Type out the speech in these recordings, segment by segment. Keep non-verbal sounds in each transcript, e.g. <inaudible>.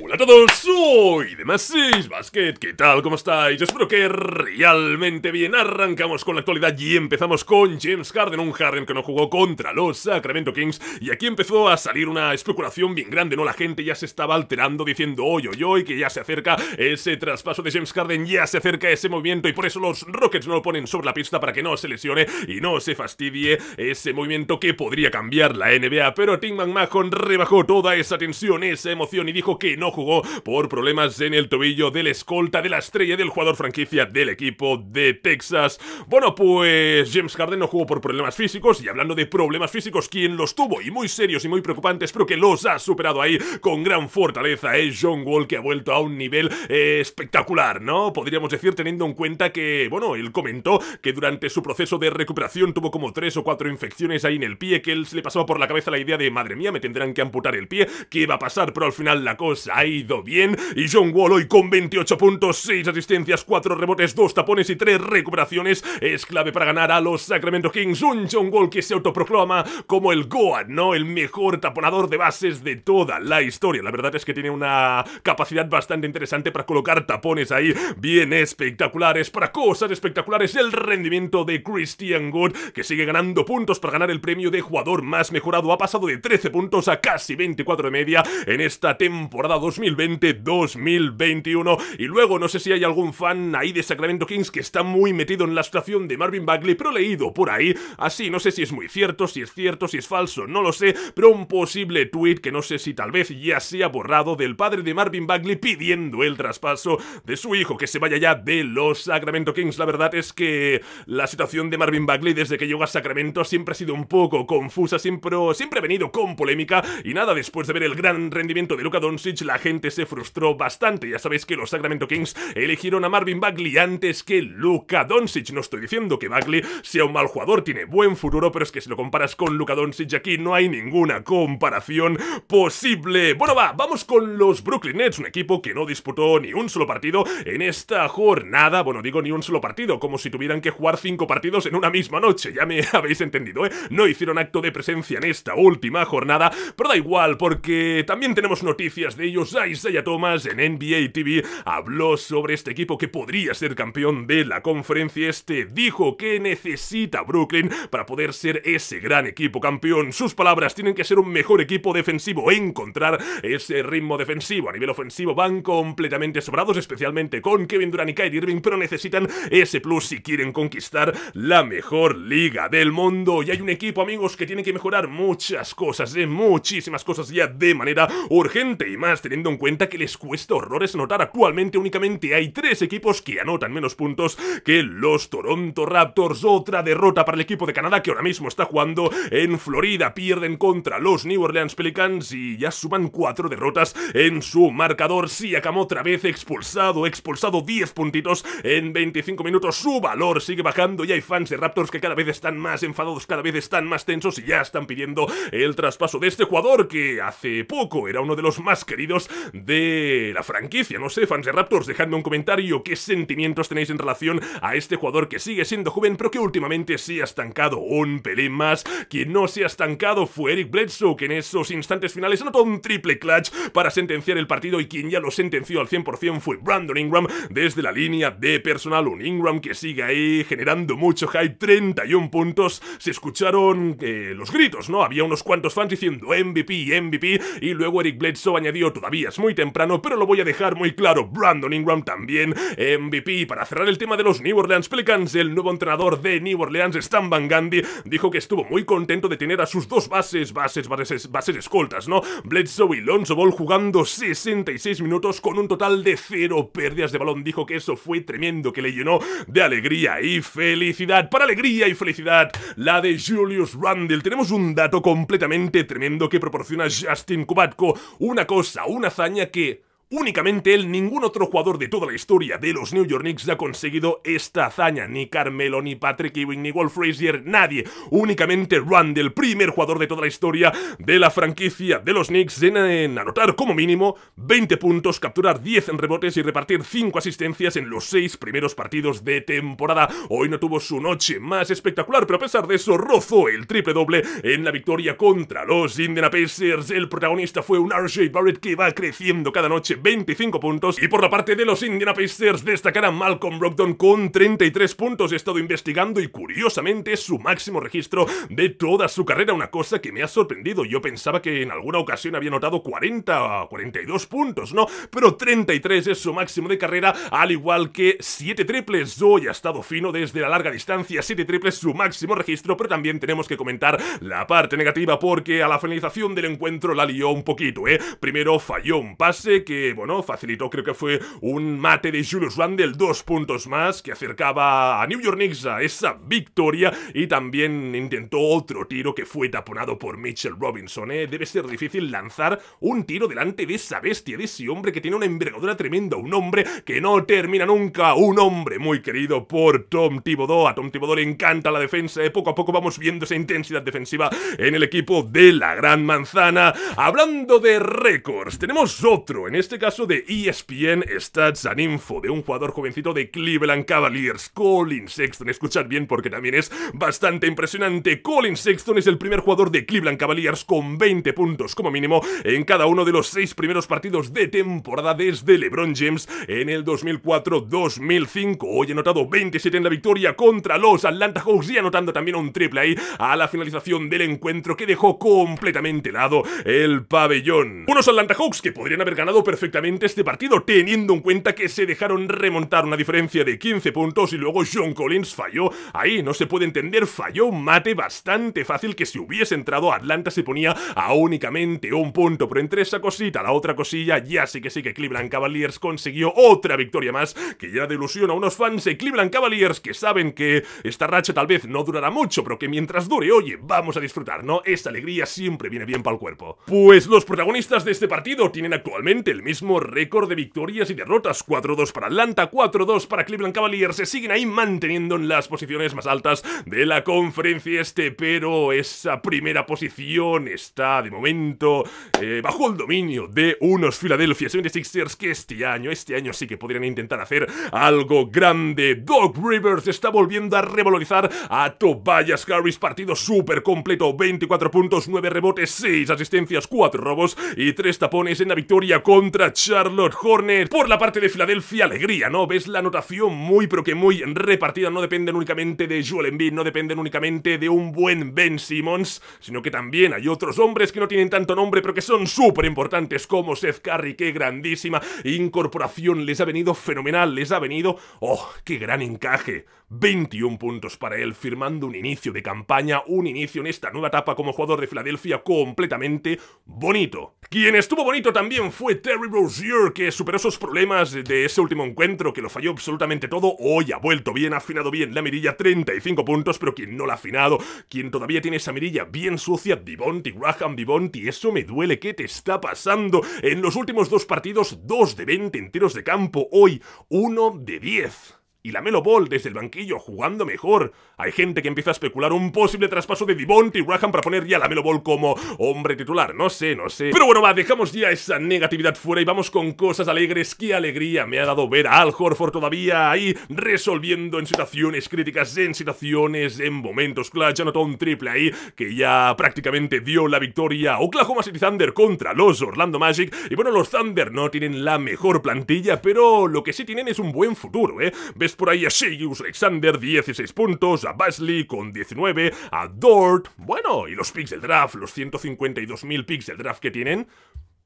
Hola a todos, soy Demasis Basket, ¿qué tal? ¿Cómo estáis? Espero que realmente bien. Arrancamos con la actualidad y empezamos con James Harden, un Harden que no jugó contra los Sacramento Kings. Y aquí empezó a salir una especulación bien grande, ¿no? La gente ya se estaba alterando diciendo, hoy, hoy, hoy, que ya se acerca ese traspaso de James Harden, ya se acerca ese movimiento y por eso los Rockets no lo ponen sobre la pista para que no se lesione y no se fastidie ese movimiento que podría cambiar la NBA. Pero Tim McMahon rebajó toda esa tensión, esa emoción y dijo que no no jugó por problemas en el tobillo del escolta de la estrella del jugador franquicia del equipo de Texas. Bueno, pues James Harden no jugó por problemas físicos y hablando de problemas físicos, quien los tuvo y muy serios y muy preocupantes, pero que los ha superado ahí con gran fortaleza es John Wall que ha vuelto a un nivel eh, espectacular, ¿no? Podríamos decir teniendo en cuenta que, bueno, él comentó que durante su proceso de recuperación tuvo como tres o cuatro infecciones ahí en el pie, que él se le pasaba por la cabeza la idea de, madre mía, me tendrán que amputar el pie, ¿qué va a pasar? Pero al final la cosa ha ido bien y John Wall hoy con 28 puntos, 6 asistencias, 4 rebotes, 2 tapones y 3 recuperaciones es clave para ganar a los Sacramento Kings. Un John Wall que se autoproclama como el Goat, ¿no? El mejor taponador de bases de toda la historia. La verdad es que tiene una capacidad bastante interesante para colocar tapones ahí bien espectaculares, para cosas espectaculares. El rendimiento de Christian Good que sigue ganando puntos para ganar el premio de jugador más mejorado. Ha pasado de 13 puntos a casi 24 de media en esta temporada 2020-2021. Y luego, no sé si hay algún fan ahí de Sacramento Kings que está muy metido en la situación de Marvin Bagley, pero leído por ahí, así, no sé si es muy cierto, si es cierto, si es falso, no lo sé, pero un posible tuit, que no sé si tal vez ya sea borrado del padre de Marvin Bagley pidiendo el traspaso de su hijo que se vaya ya de los Sacramento Kings. La verdad es que la situación de Marvin Bagley desde que llegó a Sacramento siempre ha sido un poco confusa, siempre, siempre ha venido con polémica y nada, después de ver el gran rendimiento de Luka Doncic, la gente se frustró bastante. Ya sabéis que los Sacramento Kings eligieron a Marvin Bagley antes que Luka Doncic. No estoy diciendo que Bagley sea un mal jugador, tiene buen futuro, pero es que si lo comparas con Luka Doncic aquí no hay ninguna comparación posible. Bueno, va, vamos con los Brooklyn Nets, un equipo que no disputó ni un solo partido en esta jornada. Bueno, digo ni un solo partido, como si tuvieran que jugar cinco partidos en una misma noche. Ya me <laughs> habéis entendido, ¿eh? No hicieron acto de presencia en esta última jornada, pero da igual, porque también tenemos noticias de ellos Isaiah Thomas en NBA TV habló sobre este equipo que podría ser campeón de la conferencia este. Dijo que necesita Brooklyn para poder ser ese gran equipo campeón. Sus palabras tienen que ser un mejor equipo defensivo, encontrar ese ritmo defensivo. A nivel ofensivo van completamente sobrados, especialmente con Kevin Durant y Kyrie Irving, pero necesitan ese plus si quieren conquistar la mejor liga del mundo. Y hay un equipo, amigos, que tiene que mejorar muchas cosas, eh, muchísimas cosas ya de manera urgente y más teniendo en cuenta que les cuesta horrores notar. Actualmente únicamente hay tres equipos que anotan menos puntos que los Toronto Raptors. Otra derrota para el equipo de Canadá que ahora mismo está jugando en Florida. Pierden contra los New Orleans Pelicans y ya suman cuatro derrotas en su marcador. Siakam otra vez expulsado, expulsado 10 puntitos en 25 minutos. Su valor sigue bajando y hay fans de Raptors que cada vez están más enfadados, cada vez están más tensos y ya están pidiendo el traspaso de este jugador que hace poco era uno de los más queridos de la franquicia. No sé, fans de Raptors, dejadme un comentario qué sentimientos tenéis en relación a este jugador que sigue siendo joven, pero que últimamente se ha estancado un pelín más. Quien no se ha estancado fue Eric Bledsoe, que en esos instantes finales anotó un triple clutch para sentenciar el partido y quien ya lo sentenció al 100% fue Brandon Ingram desde la línea de personal. Un Ingram que sigue ahí generando mucho hype, 31 puntos. Se escucharon eh, los gritos, ¿no? Había unos cuantos fans diciendo MVP, MVP y luego Eric Bledsoe añadió toda muy temprano, pero lo voy a dejar muy claro. Brandon Ingram también, MVP. Para cerrar el tema de los New Orleans Pelicans, el nuevo entrenador de New Orleans, Stan Van Gundy, dijo que estuvo muy contento de tener a sus dos bases, bases, bases, bases escoltas, ¿no? Bledsoe y Lonzo Ball jugando 66 minutos con un total de cero pérdidas de balón. Dijo que eso fue tremendo, que le llenó de alegría y felicidad. Para alegría y felicidad, la de Julius Randle. Tenemos un dato completamente tremendo que proporciona Justin Kubatko. Una cosa, una hazaña que Únicamente él, ningún otro jugador de toda la historia de los New York Knicks ha conseguido esta hazaña. Ni Carmelo, ni Patrick Ewing, ni Wolf Frazier, nadie. Únicamente Randall, primer jugador de toda la historia de la franquicia de los Knicks en, anotar como mínimo 20 puntos, capturar 10 en rebotes y repartir 5 asistencias en los 6 primeros partidos de temporada. Hoy no tuvo su noche más espectacular, pero a pesar de eso rozó el triple doble en la victoria contra los Indiana Pacers. El protagonista fue un RJ Barrett que va creciendo cada noche 25 puntos. Y por la parte de los Indiana Pacers destacará Malcolm Brogdon con 33 puntos. He estado investigando y curiosamente es su máximo registro de toda su carrera. Una cosa que me ha sorprendido. Yo pensaba que en alguna ocasión había notado 40 42 puntos, ¿no? Pero 33 es su máximo de carrera, al igual que 7 triples. Hoy ha estado fino desde la larga distancia. 7 triples su máximo registro, pero también tenemos que comentar la parte negativa porque a la finalización del encuentro la lió un poquito, ¿eh? Primero falló un pase que bueno, facilitó, creo que fue un mate de Julius Randle, dos puntos más, que acercaba a New York Knicks a esa victoria y también intentó otro tiro que fue taponado por Mitchell Robinson. ¿eh? Debe ser difícil lanzar un tiro delante de esa bestia, de ese hombre que tiene una envergadura tremenda, un hombre que no termina nunca, un hombre muy querido por Tom Thibodeau. A Tom Thibodeau le encanta la defensa, Y ¿eh? poco a poco vamos viendo esa intensidad defensiva en el equipo de la Gran Manzana. Hablando de récords, tenemos otro, en este caso de ESPN Stats and Info, de un jugador jovencito de Cleveland Cavaliers, Colin Sexton. Escuchad bien porque también es bastante impresionante. Colin Sexton es el primer jugador de Cleveland Cavaliers con 20 puntos como mínimo en cada uno de los seis primeros partidos de temporada desde LeBron James en el 2004-2005. Hoy anotado 27 en la victoria contra los Atlanta Hawks y anotando también un triple ahí a la finalización del encuentro que dejó completamente helado el pabellón. Unos Atlanta Hawks que podrían haber ganado perfectamente perfectamente este partido, teniendo en cuenta que se dejaron remontar una diferencia de 15 puntos y luego John Collins falló. Ahí no se puede entender, falló un mate bastante fácil que si hubiese entrado Atlanta se ponía a únicamente un punto. Pero entre esa cosita, la otra cosilla, ya sí que sí que Cleveland Cavaliers consiguió otra victoria más que ya de ilusión a unos fans de Cleveland Cavaliers que saben que esta racha tal vez no durará mucho, pero que mientras dure, oye, vamos a disfrutar, ¿no? Esta alegría siempre viene bien para el cuerpo. Pues los protagonistas de este partido tienen actualmente el mismo mismo récord de victorias y derrotas. 4-2 para Atlanta, 4-2 para Cleveland Cavaliers. Se siguen ahí manteniendo en las posiciones más altas de la conferencia este, pero esa primera posición está de momento eh, bajo el dominio de unos Philadelphia 76ers que este año, este año sí que podrían intentar hacer algo grande. Doc Rivers está volviendo a revalorizar a Tobias Harris, partido súper completo, 24 puntos, 9 rebotes, 6 asistencias, 4 robos y 3 tapones en la victoria contra Charlotte Hornets. Por la parte de Filadelfia, alegría, ¿no? Ves la anotación muy, pero que muy repartida. No dependen únicamente de Joel Embiid, no dependen únicamente de un buen Ben Simmons, sino que también hay otros hombres que no tienen tanto nombre, pero que son súper importantes, como Seth Curry, qué grandísima incorporación. Les ha venido fenomenal, les ha venido... ¡Oh, qué gran encaje! 21 puntos para él, firmando un inicio de campaña, un inicio en esta nueva etapa como jugador de Filadelfia completamente bonito. Quien estuvo bonito también fue Terry Rozier, que superó sus problemas de ese último encuentro, que lo falló absolutamente todo. Hoy ha vuelto bien, ha afinado bien la mirilla, 35 puntos, pero quien no la ha afinado, quien todavía tiene esa mirilla bien sucia, Divonti Graham, Vivonti, eso me duele, ¿qué te está pasando? En los últimos dos partidos, 2 de 20 enteros de campo, hoy 1 de 10 y la Melo Ball desde el banquillo jugando mejor. Hay gente que empieza a especular un posible traspaso de Divonte y Graham para poner ya la Melo Ball como hombre titular. No sé, no sé. Pero bueno, va, dejamos ya esa negatividad fuera y vamos con cosas alegres. ¡Qué alegría me ha dado ver a Al Horford todavía ahí resolviendo en situaciones críticas, en situaciones, en momentos ya notó un triple ahí que ya prácticamente dio la victoria Oklahoma City Thunder contra los Orlando Magic. Y bueno, los Thunder no tienen la mejor plantilla, pero lo que sí tienen es un buen futuro, ¿eh? por ahí a Shiggy Alexander, 16 puntos, a Basley con 19, a Dort, bueno, y los picks del draft, los 152.000 picks del draft que tienen,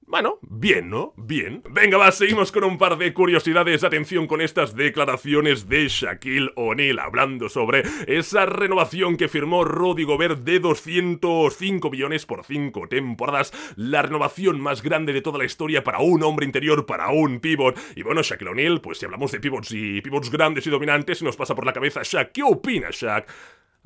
bueno, bien, ¿no? Bien. Venga, va, seguimos con un par de curiosidades. Atención con estas declaraciones de Shaquille O'Neal hablando sobre esa renovación que firmó Rudy Gobert de 205 millones por 5 temporadas. La renovación más grande de toda la historia para un hombre interior, para un pivot. Y bueno, Shaquille O'Neal, pues si hablamos de pivots y pivots grandes y dominantes, nos pasa por la cabeza Shaq. ¿Qué opina Shaq?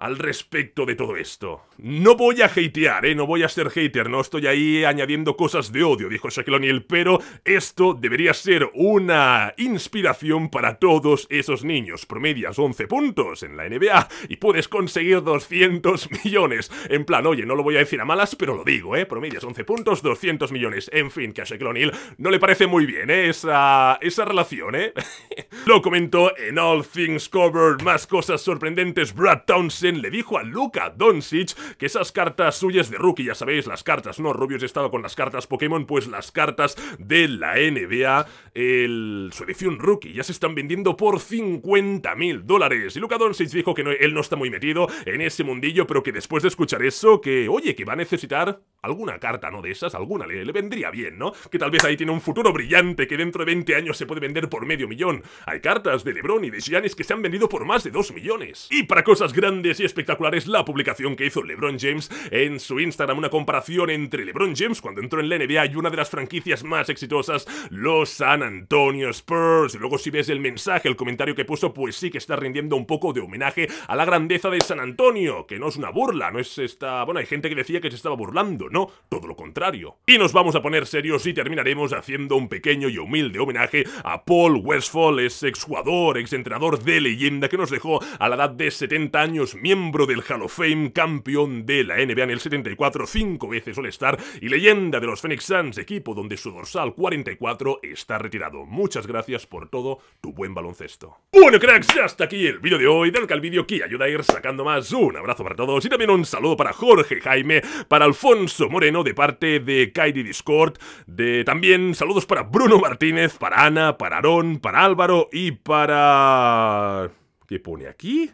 al respecto de todo esto. No voy a hatear, ¿eh? No voy a ser hater, no estoy ahí añadiendo cosas de odio, dijo Shaquille O'Neal, pero esto debería ser una inspiración para todos esos niños. Promedias 11 puntos en la NBA y puedes conseguir 200 millones. En plan, oye, no lo voy a decir a malas, pero lo digo, ¿eh? Promedias 11 puntos, 200 millones. En fin, que a Shaquille O'Neal no le parece muy bien, ¿eh? Esa, esa relación, ¿eh? <laughs> lo comentó en All Things Covered, más cosas sorprendentes, Brad Townsend le dijo a Luka Doncic que esas cartas suyas de rookie, ya sabéis, las cartas, no, Rubius estaba con las cartas Pokémon, pues las cartas de la NBA, el, su edición rookie, ya se están vendiendo por 50 mil dólares. Y Luka Doncic dijo que él no está muy metido en ese mundillo, pero que después de escuchar eso, que, oye, que va a necesitar alguna carta, ¿no? De esas, alguna le, vendría bien, ¿no? Que tal vez ahí tiene un futuro brillante que dentro de 20 años se puede vender por medio millón. Hay cartas de Lebron y de Giannis que se han vendido por más de 2 millones. Y para cosas grandes y espectaculares, la publicación que hizo LeBron James en su Instagram, una comparación entre LeBron James cuando entró en la NBA y una de las franquicias más exitosas, los San Antonio Spurs. luego si ves el mensaje, el comentario que puso, pues sí que está rindiendo un poco de homenaje a la grandeza de San Antonio, que no es una burla, no es esta... Bueno, hay gente que decía que se estaba burlando, no, todo lo contrario. Y nos vamos a poner serios y terminaremos haciendo un pequeño y humilde homenaje a Paul Westphal, jugador, exjugador, exentrenador de leyenda que nos dejó a la edad de 70 años, miembro del Hall of Fame, campeón de la NBA en el 74, cinco veces All-Star y leyenda de los Phoenix Suns, equipo donde su dorsal 44 está retirado. Muchas gracias por todo tu buen baloncesto. Bueno, cracks, hasta aquí el vídeo de hoy. Dale al vídeo que ayuda a ir sacando más. Un abrazo para todos y también un saludo para Jorge Jaime, para Alfonso Moreno de parte de Kairi Discord, de también saludos para Bruno Martínez, para Ana, para Aarón, para Álvaro y para... ¿Qué pone aquí?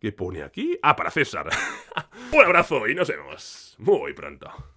¿Qué pone aquí? Ah, para César. <laughs> Un abrazo y nos vemos muy pronto.